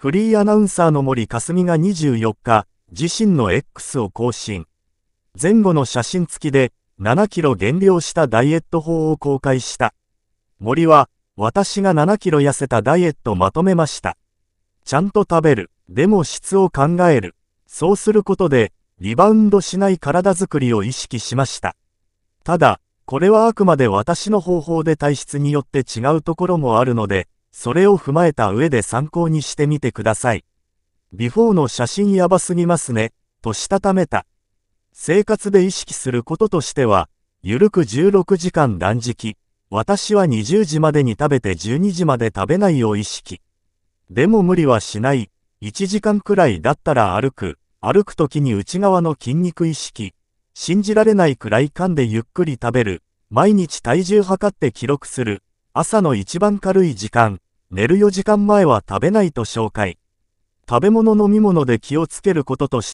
フリーアナウンサーの森かすみが24日、自身の X を更新。前後の写真付きで、7キロ減量したダイエット法を公開した。森は、私が7キロ痩せたダイエットまとめました。ちゃんと食べる。でも質を考える。そうすることで、リバウンドしない体づくりを意識しました。ただ、これはあくまで私の方法で体質によって違うところもあるので、それを踏まえた上で参考にしてみてください。ビフォーの写真やばすぎますね、としたためた。生活で意識することとしては、ゆるく16時間断食、私は20時までに食べて12時まで食べないを意識。でも無理はしない、1時間くらいだったら歩く、歩く時に内側の筋肉意識、信じられないくらい噛んでゆっくり食べる、毎日体重測って記録する、朝の一番軽い時間、寝る4時間前は食べないと紹介。食べ物飲み物で気をつけることとし